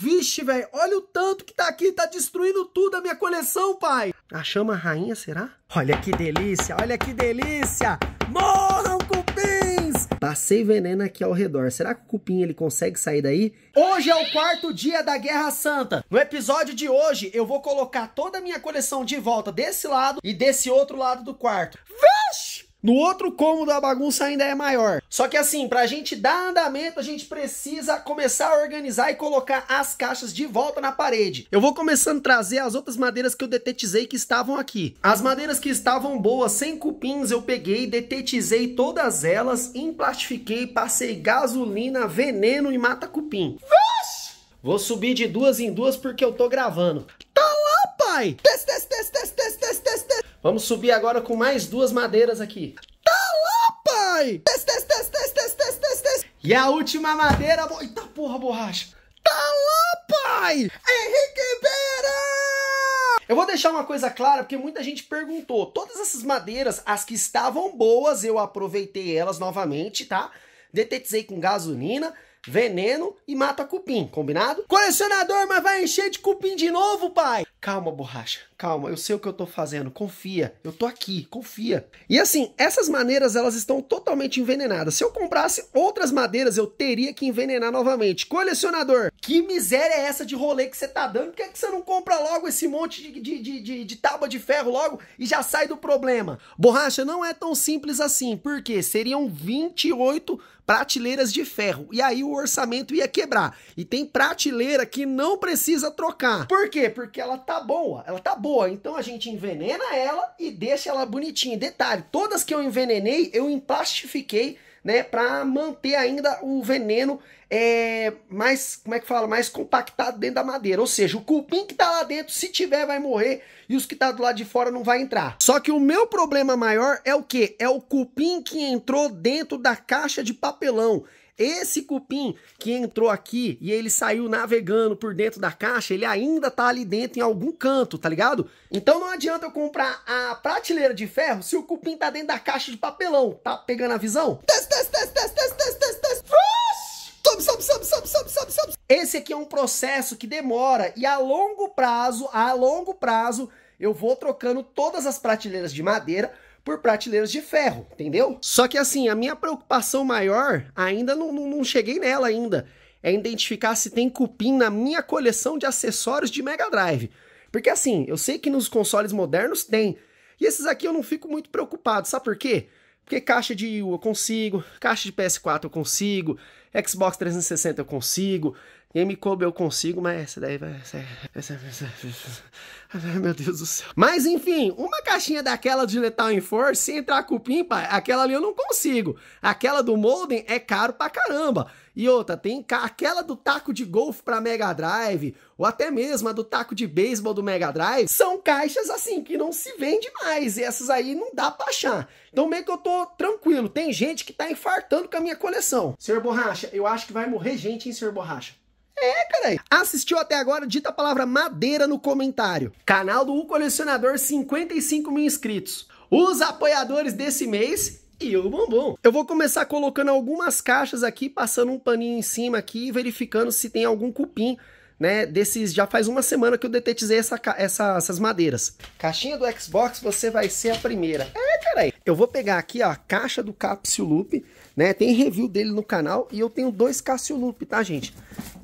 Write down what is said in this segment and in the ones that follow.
Vixe, velho, olha o tanto que tá aqui, tá destruindo tudo a minha coleção, pai. A chama rainha, será? Olha que delícia, olha que delícia. Morram, cupins! Passei veneno aqui ao redor. Será que o cupim ele consegue sair daí? Hoje é o quarto dia da Guerra Santa. No episódio de hoje, eu vou colocar toda a minha coleção de volta desse lado e desse outro lado do quarto. Vixe! No outro cômodo a bagunça ainda é maior. Só que assim, para a gente dar andamento, a gente precisa começar a organizar e colocar as caixas de volta na parede. Eu vou começando a trazer as outras madeiras que eu detetizei que estavam aqui. As madeiras que estavam boas, sem cupins, eu peguei, detetizei todas elas, emplastifiquei, passei gasolina, veneno e mata-cupim. Vou subir de duas em duas porque eu tô gravando. Tá lá, pai! test, test, test, test, test, test. Vamos subir agora com mais duas madeiras aqui. Tá lá, pai! Teste, teste, teste, teste, teste, teste, teste. E a última madeira... Eita porra, borracha. Tá lá, pai! Henrique Beira! Eu vou deixar uma coisa clara, porque muita gente perguntou. Todas essas madeiras, as que estavam boas, eu aproveitei elas novamente, tá? Detetizei com gasolina veneno e mata cupim, combinado? Colecionador, mas vai encher de cupim de novo, pai? Calma, borracha, calma, eu sei o que eu tô fazendo, confia, eu tô aqui, confia. E assim, essas maneiras elas estão totalmente envenenadas. Se eu comprasse outras madeiras, eu teria que envenenar novamente. Colecionador, que miséria é essa de rolê que você tá dando? Por que, é que você não compra logo esse monte de, de, de, de, de tábua de ferro logo e já sai do problema? Borracha, não é tão simples assim, porque seriam 28 prateleiras de ferro. E aí o orçamento ia quebrar. E tem prateleira que não precisa trocar. Por quê? Porque ela tá boa, ela tá boa. Então a gente envenena ela e deixa ela bonitinha. Detalhe, todas que eu envenenei, eu emplastifiquei né, para manter ainda o veneno é, mais, como é que fala, mais compactado dentro da madeira. Ou seja, o cupim que tá lá dentro, se tiver, vai morrer e os que tá do lado de fora não vai entrar. Só que o meu problema maior é o que? É o cupim que entrou dentro da caixa de papelão. Esse cupim que entrou aqui e ele saiu navegando por dentro da caixa, ele ainda tá ali dentro em algum canto, tá ligado? Então não adianta eu comprar a prateleira de ferro se o cupim tá dentro da caixa de papelão. Tá pegando a visão? Test, test, test, test, test, test, test, test. Esse aqui é um processo que demora e a longo prazo, a longo prazo, eu vou trocando todas as prateleiras de madeira por prateleiras de ferro, entendeu? Só que assim, a minha preocupação maior, ainda não, não, não cheguei nela ainda, é identificar se tem cupim na minha coleção de acessórios de Mega Drive. Porque assim, eu sei que nos consoles modernos tem, e esses aqui eu não fico muito preocupado, sabe por quê? Porque caixa de Wii eu consigo, caixa de PS4 eu consigo, Xbox 360 eu consigo, Game cobra eu consigo, mas essa daí vai. Essa, essa, essa, Ai, meu Deus do céu. Mas enfim, uma caixinha daquela de Lethal Enforce, sem entrar cupim, pai, aquela ali eu não consigo. Aquela do Molden é caro pra caramba. E outra, tem aquela do taco de golfe pra Mega Drive, ou até mesmo a do taco de beisebol do Mega Drive, são caixas assim que não se vende mais. E essas aí não dá pra achar. Então meio que eu tô tranquilo. Tem gente que tá infartando com a minha coleção. Senhor Borracha, eu acho que vai morrer gente, hein, senhor Borracha? É, caralho. Assistiu até agora, dita a palavra madeira no comentário. Canal do U Colecionador, 55 mil inscritos. Os apoiadores desse mês e o bombom. Eu vou começar colocando algumas caixas aqui, passando um paninho em cima aqui e verificando se tem algum cupim, né? Desses, já faz uma semana que eu detetizei essa, essa, essas madeiras. Caixinha do Xbox, você vai ser a primeira. É, caralho. Eu vou pegar aqui ó, a caixa do Capsule Loop, né? Tem review dele no canal e eu tenho dois Capsule Loop, tá, gente?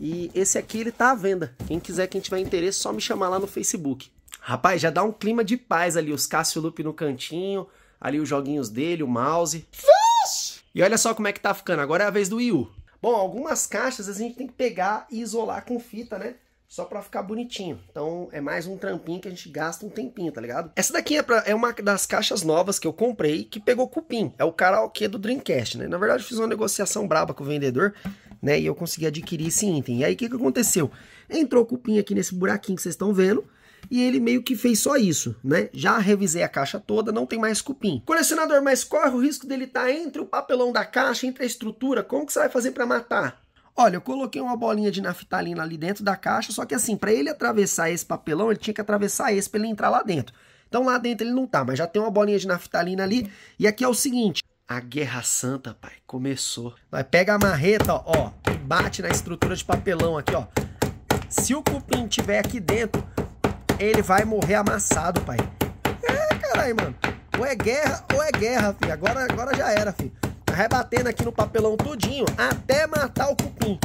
E esse aqui ele tá à venda. Quem quiser, quem tiver interesse, só me chamar lá no Facebook. Rapaz, já dá um clima de paz ali, os Cássio Loop no cantinho, ali os joguinhos dele, o mouse. Vixe! E olha só como é que tá ficando, agora é a vez do Wii U. Bom, algumas caixas a gente tem que pegar e isolar com fita, né? só para ficar bonitinho. Então é mais um trampinho que a gente gasta um tempinho, tá ligado? Essa daqui é, pra, é uma das caixas novas que eu comprei que pegou cupim. É o karaokê do Dreamcast, né? Na verdade eu fiz uma negociação braba com o vendedor, né? E eu consegui adquirir esse item. E aí o que, que aconteceu? Entrou cupim aqui nesse buraquinho que vocês estão vendo e ele meio que fez só isso, né? Já revisei a caixa toda, não tem mais cupim. Colecionador, mas corre o risco dele estar tá entre o papelão da caixa, entre a estrutura, como que você vai fazer para matar? Olha, eu coloquei uma bolinha de naftalina ali dentro da caixa, só que assim, para ele atravessar esse papelão, ele tinha que atravessar esse para ele entrar lá dentro. Então lá dentro ele não tá, mas já tem uma bolinha de naftalina ali. E aqui é o seguinte, a Guerra Santa, pai, começou. Vai, pega a marreta, ó, e bate na estrutura de papelão aqui, ó. Se o cupim tiver aqui dentro, ele vai morrer amassado, pai. É, caralho, mano. Ou é guerra, ou é guerra, filho. Agora, agora já era, filho rebatendo aqui no papelão tudinho até matar o cupim.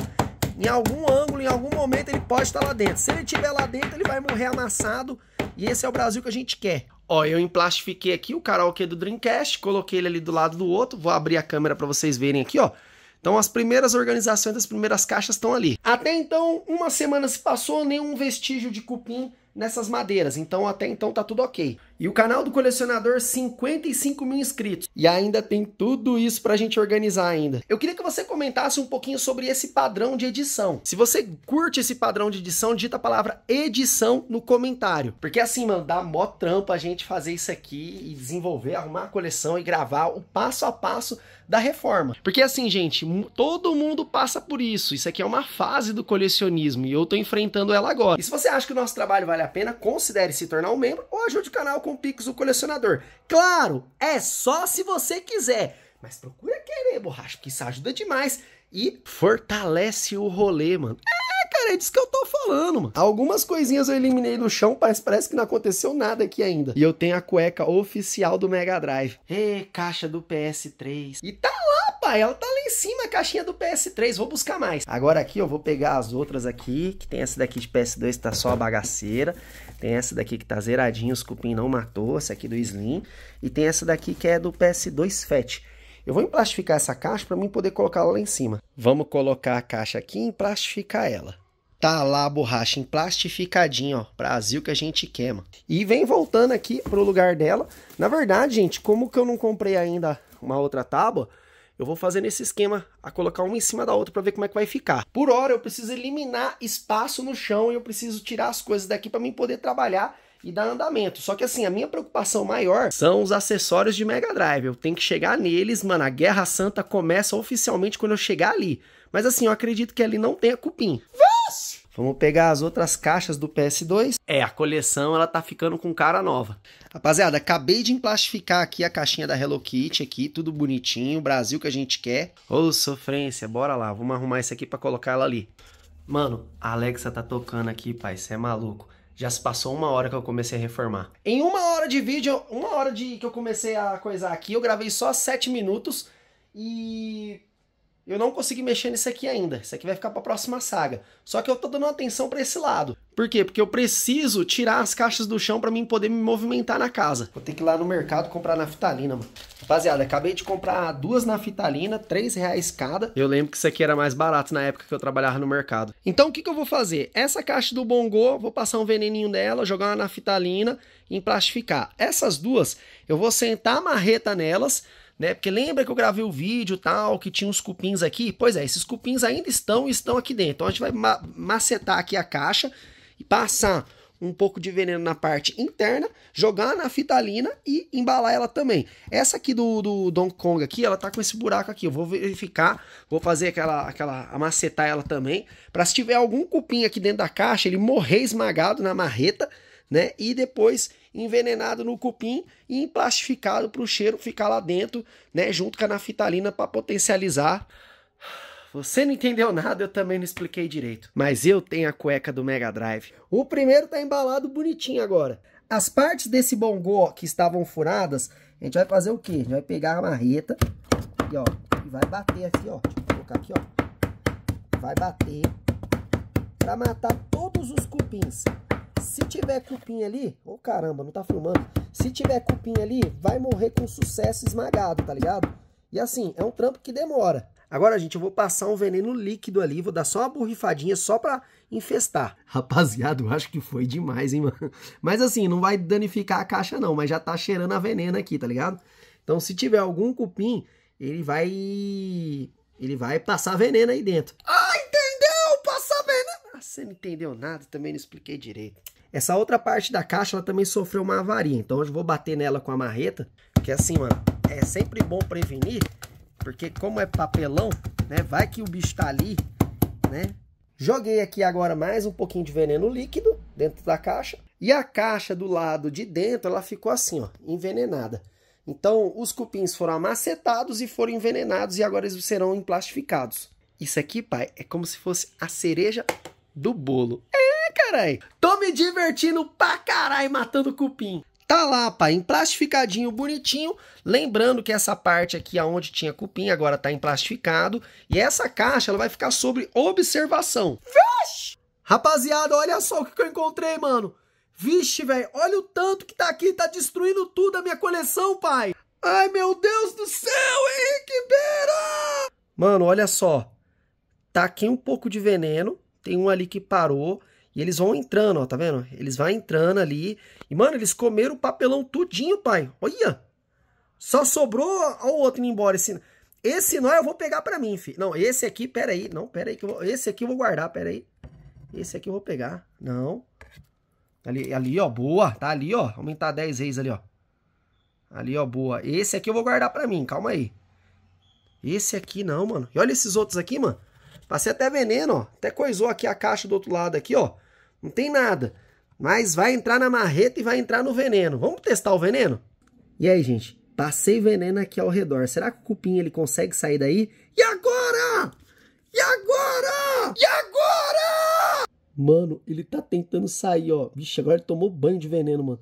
Em algum ângulo, em algum momento, ele pode estar lá dentro. Se ele estiver lá dentro, ele vai morrer amassado. E esse é o Brasil que a gente quer. Ó, eu emplastifiquei aqui o karaokê do Dreamcast, coloquei ele ali do lado do outro. Vou abrir a câmera para vocês verem aqui, ó. Então as primeiras organizações das primeiras caixas estão ali. Até então, uma semana se passou, nenhum vestígio de cupim nessas madeiras. Então até então tá tudo ok. E o canal do colecionador, 55 mil inscritos. E ainda tem tudo isso pra gente organizar ainda. Eu queria que você comentasse um pouquinho sobre esse padrão de edição. Se você curte esse padrão de edição, digita a palavra edição no comentário. Porque assim, mano, dá mó trampo a gente fazer isso aqui e desenvolver, arrumar a coleção e gravar o passo a passo da reforma. Porque assim, gente, todo mundo passa por isso. Isso aqui é uma fase do colecionismo e eu tô enfrentando ela agora. E se você acha que o nosso trabalho vale a pena, considere se tornar um membro ou ajude o canal com com o Pix o colecionador. Claro, é só se você quiser. Mas procura querer, borracha, porque isso ajuda demais e fortalece o rolê, mano. É, cara, é disso que eu tô falando, mano. Algumas coisinhas eu eliminei do chão, mas parece que não aconteceu nada aqui ainda. E eu tenho a cueca oficial do Mega Drive. E caixa do PS3. E tá lá rapaz, ela tá lá em cima a caixinha do PS3, vou buscar mais. Agora aqui, eu vou pegar as outras aqui, que tem essa daqui de PS2 que tá só a bagaceira, tem essa daqui que tá zeradinha, os cupim não matou, essa aqui do Slim, e tem essa daqui que é do PS2 Fat. Eu vou emplastificar essa caixa para mim poder colocá-la lá em cima. Vamos colocar a caixa aqui e emplastificar ela. Tá lá a borracha emplastificadinha, ó, Brasil que a gente queima. E vem voltando aqui pro lugar dela. Na verdade, gente, como que eu não comprei ainda uma outra tábua, eu vou fazer nesse esquema, a colocar uma em cima da outra para ver como é que vai ficar. Por hora eu preciso eliminar espaço no chão e eu preciso tirar as coisas daqui para mim poder trabalhar e dar andamento. Só que assim, a minha preocupação maior são os acessórios de Mega Drive. Eu tenho que chegar neles, mano. A Guerra Santa começa oficialmente quando eu chegar ali. Mas assim, eu acredito que ali não tenha cupim. Vixe! Vamos pegar as outras caixas do PS2. É, a coleção ela tá ficando com cara nova. Rapaziada, acabei de emplastificar aqui a caixinha da Hello Kitty aqui, tudo bonitinho, Brasil que a gente quer. Ô, sofrência, bora lá, vamos arrumar isso aqui para colocar ela ali. Mano, a Alexa tá tocando aqui, pai, você é maluco. Já se passou uma hora que eu comecei a reformar. Em uma hora de vídeo, uma hora de que eu comecei a coisar aqui, eu gravei só sete minutos e eu não consegui mexer nisso aqui ainda. Isso aqui vai ficar para a próxima saga. Só que eu tô dando atenção para esse lado. Por quê? Porque eu preciso tirar as caixas do chão para mim poder me movimentar na casa. Vou ter que ir lá no mercado comprar naftalina, mano. Rapaziada, acabei de comprar duas naftalina, três reais cada. Eu lembro que isso aqui era mais barato na época que eu trabalhava no mercado. Então, o que, que eu vou fazer? Essa caixa do Bongô, vou passar um veneninho dela, jogar uma naftalina e emplastificar. Essas duas, eu vou sentar a marreta nelas né? Porque lembra que eu gravei o vídeo tal, que tinha uns cupins aqui? Pois é, esses cupins ainda estão e estão aqui dentro. Então a gente vai ma macetar aqui a caixa e passar um pouco de veneno na parte interna, jogar na fitalina e embalar ela também. Essa aqui do, do Don Kong aqui, ela tá com esse buraco aqui. Eu vou verificar, vou fazer aquela, aquela amacetar ela também, para se tiver algum cupim aqui dentro da caixa, ele morrer esmagado na marreta, né? E depois envenenado no cupim e emplastificado para o cheiro ficar lá dentro, né, junto com a naftalina para potencializar. Você não entendeu nada, eu também não expliquei direito. Mas eu tenho a cueca do Mega Drive. O primeiro tá embalado bonitinho agora. As partes desse bongô que estavam furadas, a gente vai fazer o quê? A gente vai pegar a marreta e ó, e vai bater aqui, ó. Deixa eu colocar aqui, ó. Vai bater para matar todos os cupins. Se tiver cupim ali, ô oh, caramba, não tá filmando. Se tiver cupim ali, vai morrer com sucesso esmagado, tá ligado? E assim, é um trampo que demora. Agora, gente, eu vou passar um veneno líquido ali, vou dar só uma borrifadinha só pra infestar. Rapaziada, eu acho que foi demais, hein, mano? Mas assim, não vai danificar a caixa não, mas já tá cheirando a veneno aqui, tá ligado? Então, se tiver algum cupim, ele vai... ele vai passar veneno aí dentro. Ah! Ah, você não entendeu nada, também não expliquei direito. Essa outra parte da caixa, ela também sofreu uma avaria, então eu vou bater nela com a marreta, que é assim, mano, é sempre bom prevenir, porque como é papelão, né, vai que o bicho tá ali, né? Joguei aqui agora mais um pouquinho de veneno líquido dentro da caixa, e a caixa do lado de dentro, ela ficou assim, ó, envenenada. Então, os cupins foram amacetados e foram envenenados e agora eles serão emplastificados. Isso aqui, pai, é como se fosse a cereja do bolo. É, carai. Tô me divertindo pra carai matando cupim. Tá lá, pai, emplastificadinho, bonitinho. Lembrando que essa parte aqui, aonde tinha cupim, agora tá emplastificado. E essa caixa, ela vai ficar sobre observação. Vixe! Rapaziada, olha só o que eu encontrei, mano. Vixe, velho, olha o tanto que tá aqui. Tá destruindo tudo a minha coleção, pai. Ai, meu Deus do céu, Henrique Beira! Mano, olha só. Tá aqui um pouco de veneno tem um ali que parou e eles vão entrando, ó, tá vendo? Eles vão entrando ali. E, mano, eles comeram o papelão tudinho, pai. Olha! Só sobrou o outro indo embora. Esse, esse nó é, eu vou pegar pra mim, filho. Não, esse aqui, pera aí. Não, pera aí. Que vou... esse aqui eu vou guardar, pera aí. Esse aqui eu vou pegar. Não. Ali, ali, ó, boa. Tá ali, ó. Aumentar 10 vezes ali, ó. Ali, ó, boa. Esse aqui eu vou guardar pra mim, calma aí. Esse aqui não, mano. E olha esses outros aqui, mano. Passei até veneno, ó. Até coisou aqui a caixa do outro lado aqui, ó. Não tem nada. Mas vai entrar na marreta e vai entrar no veneno. Vamos testar o veneno? E aí, gente? Passei veneno aqui ao redor. Será que o cupim ele consegue sair daí? E agora? E agora? E agora? Mano, ele tá tentando sair, ó. Vixe, agora ele tomou banho de veneno, mano.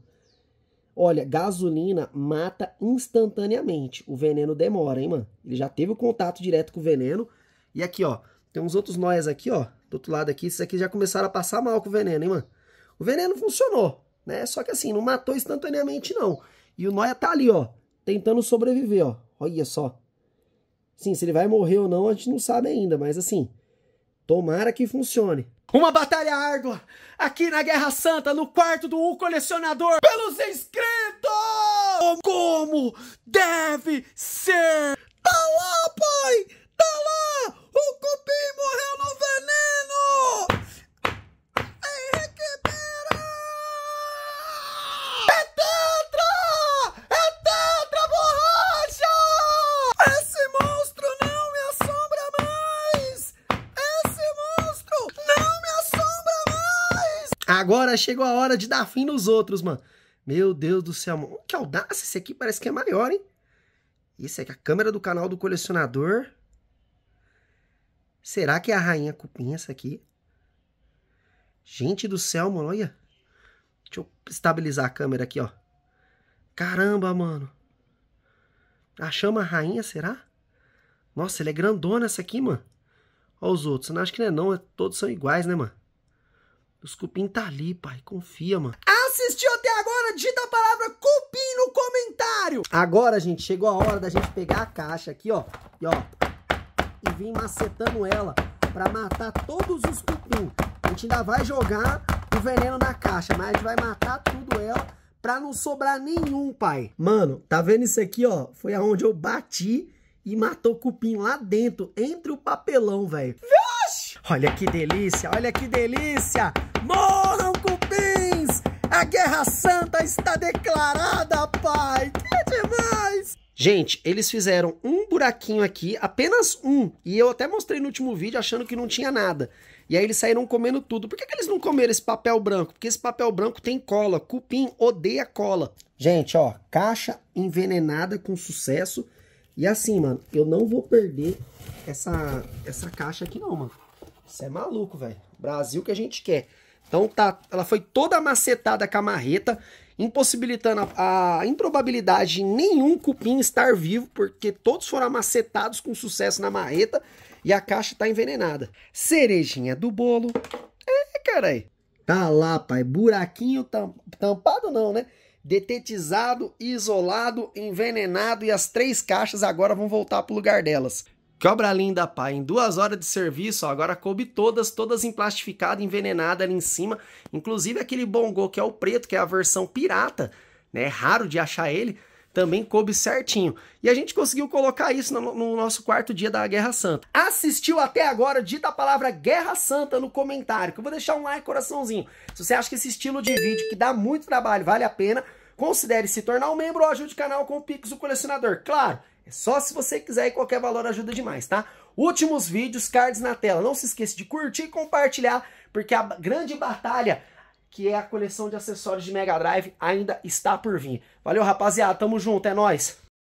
Olha, gasolina mata instantaneamente. O veneno demora, hein, mano? Ele já teve o contato direto com o veneno. E aqui, ó. Tem uns outros nós aqui, ó, do outro lado aqui. Esses aqui já começaram a passar mal com o veneno, hein, mano? O veneno funcionou, né? Só que assim, não matou instantaneamente, não. E o nóia tá ali, ó, tentando sobreviver, ó. Olha só. Sim, se ele vai morrer ou não, a gente não sabe ainda, mas assim, tomara que funcione. Uma batalha árdua aqui na Guerra Santa, no quarto do U Colecionador, pelos inscritos! Como deve ser! Tá lá, pai! Tá lá! O cupim morreu no veneno! Henrique Pera! É tetra! É tetra borracha! Esse monstro não me assombra mais! Esse monstro não me assombra mais! Agora chegou a hora de dar fim nos outros, mano. Meu Deus do céu, mano. Que audácia! Esse aqui parece que é maior, hein? Isso aqui, é a câmera do canal do colecionador. Será que é a rainha cupim essa aqui? Gente do céu, mano, olha. Deixa eu estabilizar a câmera aqui, ó. Caramba, mano. A chama rainha, será? Nossa, ela é grandona essa aqui, mano. Olha os outros. Não acho que não é não. É, todos são iguais, né, mano? Os cupim tá ali, pai. Confia, mano. Assistiu até agora? Digita a palavra cupim no comentário. Agora, gente, chegou a hora da gente pegar a caixa aqui, ó. E, ó, e vir macetando ela para matar todos os cupim. A gente ainda vai jogar o veneno na caixa, mas a gente vai matar tudo ela para não sobrar nenhum, pai. Mano, tá vendo isso aqui, ó? Foi aonde eu bati e matou cupim lá dentro, entre o papelão, velho. Olha que delícia, olha que delícia! Morram cupins! A Guerra Santa está declarada, pai! Que é demais! Gente, eles fizeram um buraquinho aqui, apenas um. E eu até mostrei no último vídeo achando que não tinha nada. E aí eles saíram comendo tudo. Por que, que eles não comeram esse papel branco? Porque esse papel branco tem cola. Cupim odeia cola. Gente, ó, caixa envenenada com sucesso. E assim, mano, eu não vou perder essa, essa caixa aqui não, mano. Isso é maluco, velho. Brasil que a gente quer. Então tá, ela foi toda macetada com a marreta impossibilitando a, a improbabilidade de nenhum cupim estar vivo, porque todos foram amacetados com sucesso na marreta e a caixa está envenenada. Cerejinha do bolo. É, carai. Tá lá, pai. Buraquinho tam, tampado não, né? Detetizado, isolado, envenenado e as três caixas agora vão voltar pro lugar delas obra linda, pai. Em duas horas de serviço, ó, agora coube todas, todas emplastificadas, envenenadas ali em cima. Inclusive aquele bongô que é o preto, que é a versão pirata, né? É raro de achar ele. Também coube certinho. E a gente conseguiu colocar isso no, no nosso quarto dia da Guerra Santa. Assistiu até agora? Dita a palavra Guerra Santa no comentário, que eu vou deixar um like, coraçãozinho. Se você acha que esse estilo de vídeo, que dá muito trabalho, vale a pena, considere se tornar um membro ou ajude o canal com o Pix, do colecionador. Claro, é só se você quiser e qualquer valor ajuda demais, tá? Últimos vídeos, cards na tela. Não se esqueça de curtir e compartilhar, porque a grande batalha, que é a coleção de acessórios de Mega Drive, ainda está por vir. Valeu, rapaziada. Tamo junto. É nóis.